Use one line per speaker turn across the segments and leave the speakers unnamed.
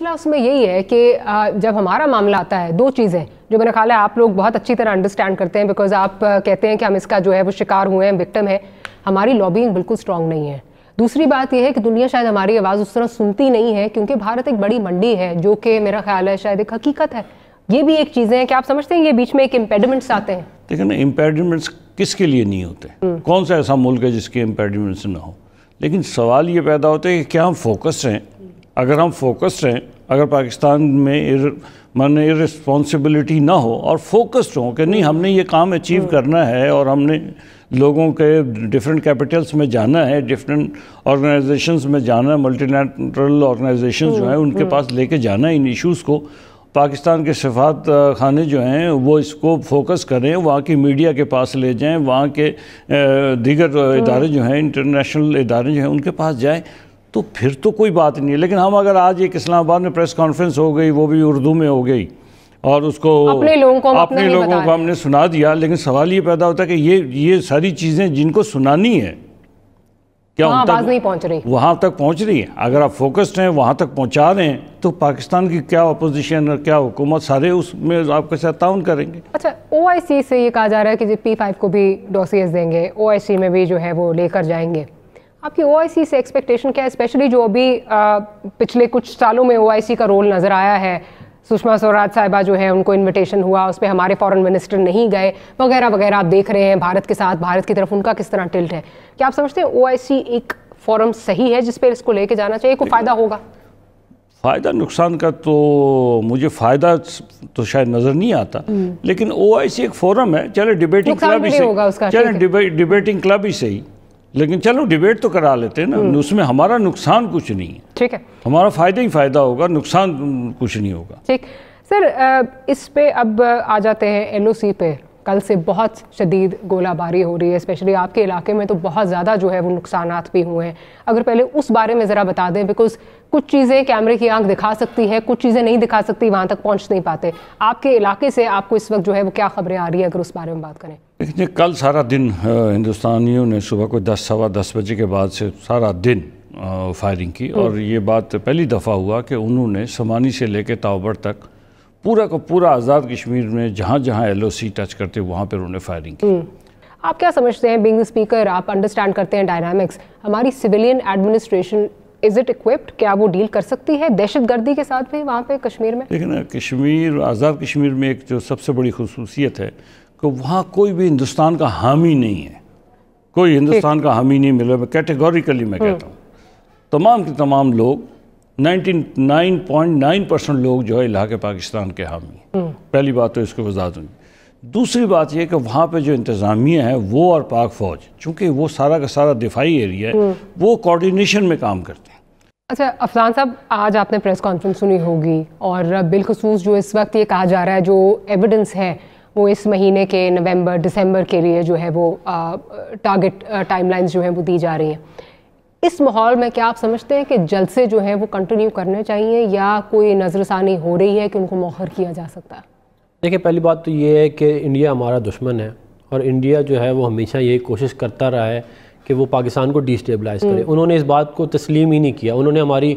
मसला उसमें यही है कि जब हमारा मामला आता है दो चीज़ें जो मेरा ख्याल है आप लोग बहुत अच्छी तरह अंडरस्टैंड करते हैं बिकॉज आप कहते हैं कि हम इसका जो है वो शिकार हुए हैं विक्टम है हमारी लॉबिंग बिल्कुल स्ट्रांग नहीं है दूसरी बात यह है कि दुनिया शायद हमारी आवाज़ उस तरह सुनती नहीं है क्योंकि भारत एक बड़ी मंडी है जो कि मेरा ख्याल है शायद एक हकीकत है ये भी एक चीज़ें हैं कि आप समझते हैं ये बीच में एक इम्पेडमेंट्स आते हैं
देखिए ना इम्पेडमेंट्स किसके लिए नहीं होते हम्म। कौन सा ऐसा मुल्क है जिसके इम्पेडमेंट्स ना हो लेकिन सवाल ये पैदा होता है कि क्या हम फोकस हैं अगर हम फोकस्ड हैं अगर पाकिस्तान में मन रिस्पॉन्सिबिलिटी ना हो और फोकस्ड हो कि नहीं हमने ये काम अचीव हाँ। करना है और हमने लोगों के डिफरेंट कैपिटल्स में जाना है डिफरेंट ऑर्गेनाइजेशंस में जाना है मल्टीनेटरल ऑर्गेनाइजेशंस जो हाँ, हैं उनके हाँ। पास लेके जाना है इन इश्यूज़ को पाकिस्तान के सफात खाने जो हैं वो इसको फोकस करें वहाँ की मीडिया के पास ले जाएं वहाँ के दीगर इदारे जो हैं इंटरनेशनल इदारे जो हैं उनके पास जाएं तो फिर तो कोई बात नहीं है लेकिन हम अगर आज एक इस्लामाबाद में प्रेस कॉन्फ्रेंस हो गई वो भी उर्दू में हो गई और उसको अपने लोगों को अपने लोगों को हमने सुना दिया लेकिन सवाल ये पैदा होता है कि ये ये सारी चीज़ें जिनको सुनानी है क्या वहाँ तक नहीं पहुँच रही वहाँ तक पहुँच रही है अगर आप फोकस्ड हैं वहाँ तक पहुँचा रहे हैं तो पाकिस्तान की क्या अपोजिशन और क्या हुकूमत सारे उसमें आपके साथ ताउन करेंगे
अच्छा ओ से ये कहा जा रहा है कि पी फाइव को भी डोसीज देंगे ओ में भी जो है वो लेकर जाएंगे आपकी ओ से एक्सपेक्टेशन क्या है स्पेशली जो अभी आ, पिछले कुछ सालों में ओ का रोल नज़र आया है सुषमा स्वराज साहिबा जो है उनको इनविटेशन हुआ उस पर हमारे फॉरेन मिनिस्टर नहीं गए वगैरह वगैरह आप देख रहे हैं भारत के साथ भारत की तरफ उनका किस तरह टिल्ट है क्या आप समझते हैं ओ एक फॉरम सही है जिसपे इसको लेके जाना चाहिए कोई फ़ायदा होगा
फ़ायदा नुकसान का तो मुझे फ़ायदा तो शायद नज़र नहीं आता हम्म। लेकिन ओ एक फोरम है चलो डिबेटिंग क्लब ही सही चले डिबेटिंग क्लब ही सही लेकिन चलो डिबेट तो करा लेते हैं ना हम्म। उसमें हमारा नुकसान कुछ नहीं है ठीक है हमारा फ़ायदा ही फ़ायदा होगा नुकसान कुछ नहीं होगा
ठीक सर इस पे अब आ जाते हैं एलओसी पे कल से बहुत शदीद गोलाबारी हो रही है स्पेशली आपके इलाके में तो बहुत ज़्यादा जो है वो नुकसान भी हुए हैं अगर पहले उस बारे में ज़रा बता दें बिकॉज कुछ चीज़ें कैमरे की आंख दिखा सकती है कुछ चीज़ें नहीं दिखा सकती वहाँ तक पहुँच नहीं पाते आपके इलाके से आपको इस वक्त जो है वो क्या खबरें आ रही है अगर उस बारे में बात करें
देखिए कल सारा दिन हिंदुस्तानियों ने सुबह को दस सवा दस बजे के बाद से सारा दिन फायरिंग की और हम्म। ये बात पहली दफ़ा हुआ कि उन्होंने समानी से लेकर ताबर तक पूरा का पूरा आज़ाद कश्मीर में जहाँ जहाँ एल टच करते वहाँ पर उन्होंने फायरिंग की हम्म।
आप क्या समझते हैं बिंग स्पीकर आप अंडरस्टैंड करते हैं डायनामिक्स हमारी civilian administration is it equipped क्या वो डील कर सकती है दहशत गर्दी के साथ भी वहाँ पे कश्मीर में
देखिए कश्मीर आज़ाद कश्मीर में एक जो सबसे बड़ी खसूसियत है कि वहाँ कोई भी हिंदुस्तान का हामी नहीं है कोई हिंदुस्तान का हामी नहीं मिला मैं कैटेगोरिकली मैं कहता हम्म। हूँ तमाम के तमाम लोग 99.9 परसेंट लोग जो है इलाके पाकिस्तान के हामी हम्म। पहली बात तो इसको वजह दूँगी दूसरी बात यह कि वहाँ पे जो इंतज़ामिया है वो और पाक फ़ौज चूँकि वो सारा का सारा दिफाई एरिया है हम्म। वो कोऑर्डिनेशन में काम करते
हैं अच्छा अफजान साहब आज आपने प्रेस कॉन्फ्रेंस सुनी होगी और बिलखसूस जो इस वक्त ये कहा जा रहा है जो एविडेंस है वो इस महीने के नवंबर दिसंबर के लिए जो है वो टारगेट टाइमलाइंस जो हैं वो दी जा रही हैं इस माहौल में क्या आप समझते हैं कि जलसे जो हैं वो कंटिन्यू करने चाहिए या कोई नज़रसानी हो रही है कि उनको मौखर किया जा सकता है
देखिए पहली बात तो ये है कि इंडिया हमारा दुश्मन है और इंडिया जो है वो हमेशा यही कोशिश करता रहा है कि वो पाकिस्तान को डिस्टेबलाइज करे हम्म। उन्होंने इस बात को तस्लीम ही नहीं किया उन्होंने हमारी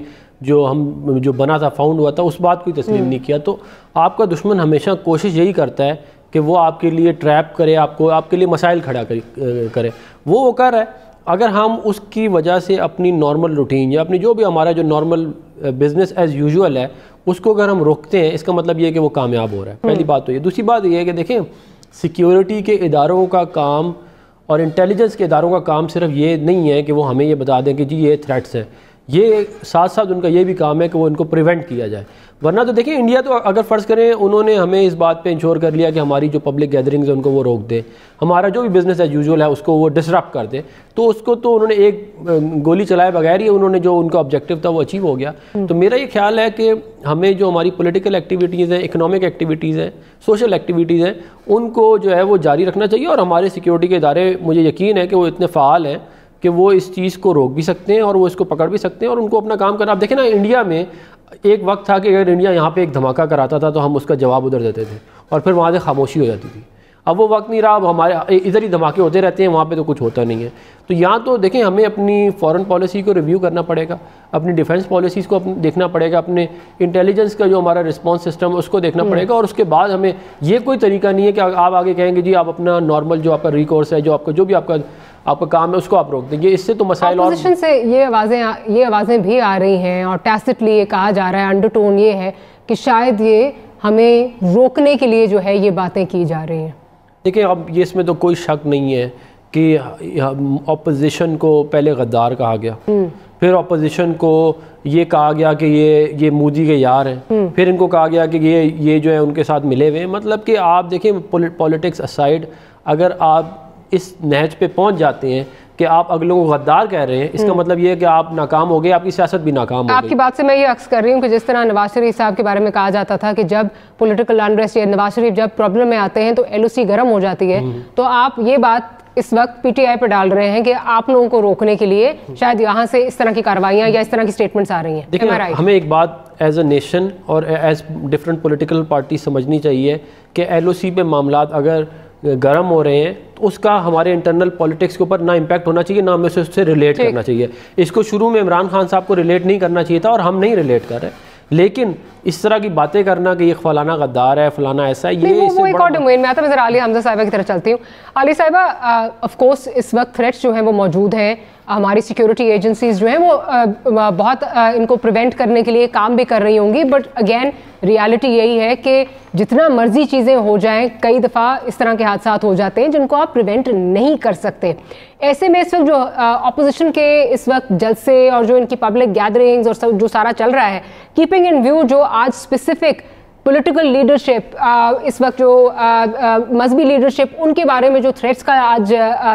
जो हम जो बना था फाउंड हुआ था उस बात को तस्लीम हम्म। नहीं किया तो आपका दुश्मन हमेशा कोशिश यही करता है कि वो आपके लिए ट्रैप करे आपको आपके लिए मसाइल खड़ा करे वो वो कर रहा है अगर हम उसकी वजह से अपनी नॉर्मल रूटीन या अपनी जो भी हमारा जो नॉर्मल बिज़नेस एज़ यूजुअल है उसको अगर हम रोकते हैं इसका मतलब ये है कि वो कामयाब हो रहा है पहली हम्म। बात तो ये दूसरी बात ये है कि देखें सिक्योरिटी के इदारों का काम और इंटेलिजेंस के इदारों का काम सिर्फ ये नहीं है कि वो हमें ये बता दें कि जी ये थ्रेट्स हैं ये साथ साथ उनका ये भी काम है कि वो इनको प्रिवेंट किया जाए वरना तो देखिए इंडिया तो अगर फ़र्ज़ करें उन्होंने हमें इस बात पे इंश्योर कर लिया कि हमारी जो पब्लिक गैदरिंग्स हैं उनको वो रोक दे हमारा जो भी बिज़नेस एज यूजल है उसको वो डिसरप कर दे तो उसको तो उन्होंने एक गोली चलाए बगैर ही उन्होंने जो उनका ऑब्जेक्टिव था वो अचीव हो गया हम्म। तो मेरा ये ख्याल है कि हमें जो हमारी पोलिटिकल एक्टिविटीज़ हैं इकनॉमिक एक्टिविटीज़ हैं सोशल एक्टिविटीज़ हैं उनको जो है वो जारी रखना चाहिए और हमारे सिक्योरिटी के इदारे मुझे यकीन है कि वो इतने फ़ाल हैं कि वो इस चीज़ को रोक भी सकते हैं और वो इसको पकड़ भी सकते हैं और उनको अपना काम करना आप देखें ना इंडिया में एक वक्त था कि अगर इंडिया यहाँ पे एक धमाका कराता था तो हम उसका जवाब उधर देते थे और फिर वहाँ से खामोशी हो जाती थी अब वो वक्त नहीं रहा अब हमारे इधर ही धमाके होते रहते हैं वहाँ पे तो कुछ होता नहीं है तो यहाँ तो देखें हमें अपनी फॉरेन पॉलिसी को रिव्यू करना पड़ेगा अपनी डिफेंस पॉलिसीज़ को देखना पड़ेगा अपने इंटेलिजेंस का जो हमारा रिस्पॉन्स सिस्टम है उसको देखना हम्म। पड़ेगा और उसके बाद हमें ये कोई तरीका नहीं है कि आप आगे कहेंगे जी आप अपना नॉर्मल जो आपका रिकोर्स है जो आपका जो भी आपका आपका काम है उसको आप रोक देंगे इससे तो मसाइल और से
ये आवाज़ें ये आवाज़ें भी आ रही हैं और टैसिटली ये कहा जा रहा है अंडरटोन ये है कि शायद ये हमें रोकने के लिए जो है ये बातें की जा रही हैं
देखिए अब ये इसमें तो कोई शक नहीं है कि अपोजिशन को पहले गद्दार कहा गया हम्म। फिर अपोजिशन को ये कहा गया कि ये ये मोदी के यार हैं हम्म। फिर इनको कहा गया कि ये ये जो है उनके साथ मिले हुए हैं मतलब कि आप देखिए पॉलिटिक्स असाइड अगर आप इस नहज पे पहुंच जाते हैं कि आप अगलों को गद्दार कह रहे हैं इसका हम्म। मतलब ये है कि आप नाकाम हो गए आपकी सियासत भी नाकाम हो आपकी
बात से मैं ये अक्स कर रही हूँ कि जिस तरह नवाज शरीफ साहब के बारे में कहा जाता था कि जब पोलिटिकल अनरेस्ट या नवाज शरीफ जब प्रॉब्लम में आते हैं तो एल गर्म हो जाती है हम्म। तो आप ये बात इस वक्त पीटीआई पर डाल रहे हैं कि आप लोगों को रोकने के लिए हम्म। शायद यहाँ से इस तरह की कार्रवाइयाँ या इस तरह की स्टेटमेंट्स आ रही हैं देखिए हमें
एक बात एज अ नेशन और एज डिफरेंट पॉलिटिकल पार्टी समझनी चाहिए कि एलओसी पे मामला अगर गर्म हो रहे हैं तो उसका हमारे इंटरनल पॉलिटिक्स के ऊपर ना इम्पैक्ट होना चाहिए ना हमें उससे रिलेट करना चाहिए इसको शुरू में इमरान खान साहब को रिलेट नहीं करना चाहिए था और हम नहीं रिलेट कर रहे लेकिन इस तरह की बातें करना कि ये फलाना गद्दार है फलाना ऐसा है ये वो, वो
एक और आता जरा हमजा साहबा की तरफ चलती हूँ अली साहबा ऑफ कोर्स इस वक्त थ्रेट्स जो हैं वो मौजूद हैं हमारी सिक्योरिटी एजेंसीज जो हैं वो आ, बहुत आ, इनको प्रिवेंट करने के लिए काम भी कर रही होंगी बट अगेन रियलिटी यही है कि जितना मर्जी चीज़ें हो जाएं कई दफ़ा इस तरह के हादसा हो जाते हैं जिनको आप प्रिवेंट नहीं कर सकते ऐसे में इस वक्त जो ऑपोजिशन के इस वक्त जलसे और जो इनकी पब्लिक गैदरिंग्स और सब जो सारा चल रहा है कीपिंग इन व्यू जो आज स्पेसिफिक पॉलिटिकल लीडरशिप इस वक्त जो मजहबी लीडरशिप उनके बारे में जो थ्रेट्स का आज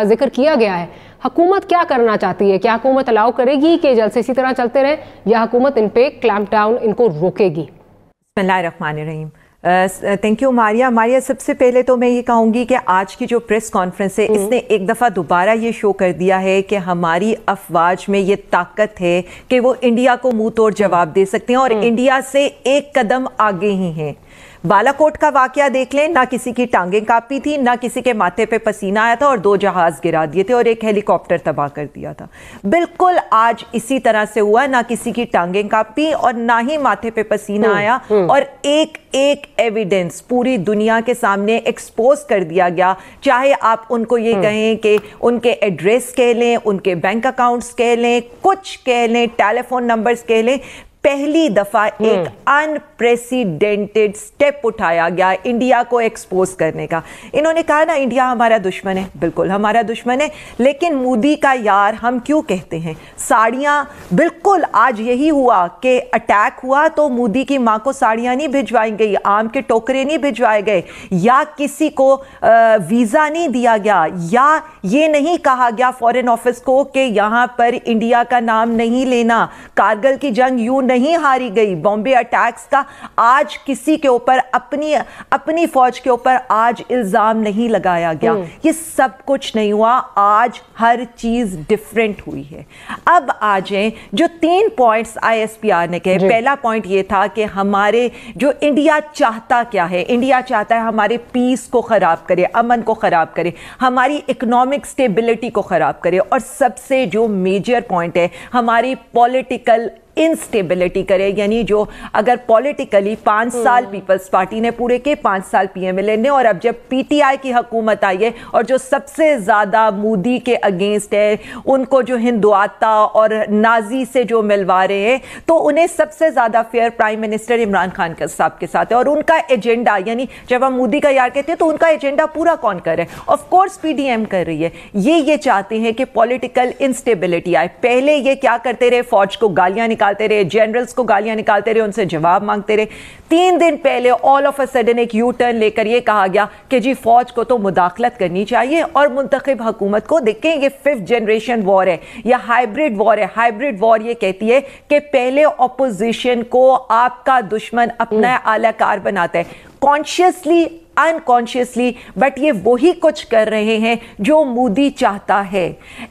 जिक्र किया गया है हकूमत क्या करना चाहती है क्या हकूमत अलाउ करेगी कि जलसे इसी तरह
चलते रहें या हकूमत इन पर क्लैम्प डाउन इनको रोकेगी Rahim thank you Maria Maria सबसे पहले तो मैं ये कहूँगी कि आज की जो प्रेस कॉन्फ्रेंस है हम्म। इसने एक दफ़ा दोबारा ये शो कर दिया है कि हमारी अफवाज में ये ताकत है कि वो इंडिया को मुंह तोड़ जवाब दे सकते हैं और हम्म। इंडिया से एक कदम आगे ही हैं बालाकोट का वाक्य देख लें ना किसी की टांगें कापी थी ना किसी के माथे पे पसीना आया था और दो जहाज गिरा दिए थे और एक हेलीकॉप्टर तबाह कर दिया था बिल्कुल आज इसी तरह से हुआ ना किसी की टांगें कापी और ना ही माथे पे पसीना हम्म, आया हम्म। और एक एक एविडेंस पूरी दुनिया के सामने एक्सपोज कर दिया गया चाहे आप उनको ये हम्म। कहें कि उनके एड्रेस कह लें उनके बैंक अकाउंट्स कह लें कुछ कह लें टेलीफोन नंबर्स कह लें पहली दफा हम्म। एक अनप्रेसिडेंटेड स्टेप उठाया गया इंडिया को एक्सपोज करने का इन्होंने कहा ना इंडिया हमारा दुश्मन है बिल्कुल हमारा दुश्मन है लेकिन मोदी का यार हम क्यों कहते हैं साड़ियां बिल्कुल आज यही हुआ कि अटैक हुआ तो मोदी की माँ को साड़ियां नहीं भिजवाई गई आम के टोकरे नहीं भिजवाए गए या किसी को वीज़ा नहीं दिया गया या ये नहीं कहा गया फॉरेन ऑफिस को कि यहां पर इंडिया का नाम नहीं लेना कारगिल की जंग यू नहीं हारी गई बॉम्बे अटैक्स का आज किसी के ऊपर अपनी अपनी फौज के ऊपर आज इल्ज़ाम नहीं लगाया गया हम्म। ये सब कुछ नहीं हुआ आज हर चीज़ डिफरेंट हुई है अब आज जो तीन पॉइंट्स आईएसपीआर ने कहे पहला पॉइंट ये था कि हमारे जो इंडिया चाहता क्या है इंडिया चाहता है हमारे पीस को ख़राब करे अमन को ख़राब करे हमारी इकोनॉमिक स्टेबिलिटी को ख़राब करे और सबसे जो मेजर पॉइंट है हमारी पॉलिटिकल इनस्टेबिलिटी करे यानी जो अगर पॉलिटिकली पाँच हम्म। साल पीपल्स पार्टी ने पूरे किए पाँच साल पीएमएलए ने और अब जब पीटीआई की हकूमत आई है और जो सबसे ज़्यादा मोदी के अगेंस्ट है उनको जो हिंदुआता और नाजी से जो मिलवा रहे हैं तो उन्हें सबसे ज़्यादा fair prime minister Imran Khan के साहब के साथ है और उनका एजेंडा यानी जब हम मोदी का यार कहते हैं तो उनका एजेंडा पूरा कौन कर रहे हैं ऑफकोर्स पीडीएम कर रही है ये ये चाहते हैं कि पॉलिटिकल इंस्टेबिलिटी आए पहले ये क्या करते रहे फौज को गालियां निकाल निकालते रहे जनरल्स को गालियां निकालते रहे उनसे जवाब मांगते रहे तीन दिन पहले ऑल ऑफ अ सडन एक यू टर्न लेकर यह कहा गया कि जी फौज को तो मुदाखलत करनी चाहिए और मुंतब हुकूमत को देखें ये फिफ्थ जनरेशन वॉर है या हाइब्रिड वॉर है हाइब्रिड वॉर ये कहती है कि पहले अपोजिशन को आपका दुश्मन अपना हम्म। आलाकार बनाता है कॉन्शियसली अनकॉन्शियसली बट ये वही कुछ कर रहे हैं जो मोदी चाहता है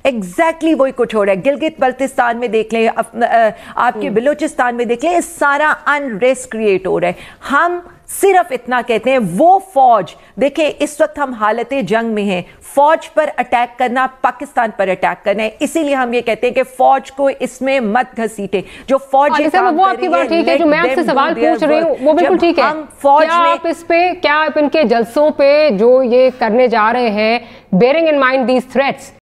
एग्जैक्टली वही कुछ हो रहा है गिलगित बल्तिस्तान में देख लें आपके हम्म। बलूचिस्तान में देख लें सारा अनरेस्ट क्रिएट हो रहा है हम सिर्फ इतना कहते हैं वो फौज देखिए इस वक्त हम हालत जंग में हैं फौज पर अटैक करना पाकिस्तान पर अटैक करना है इसीलिए हम ये कहते हैं कि फौज को इसमें मत घसीटे जो फौज हाँ, वो आपकी बात ठीक है जो मैं आपसे सवाल पूछ रही हूँ वो बिल्कुल ठीक है फौज क्या आप
इस पे क्या आप इनके जलसों पे जो ये करने जा रहे हैं bearing in mind these threats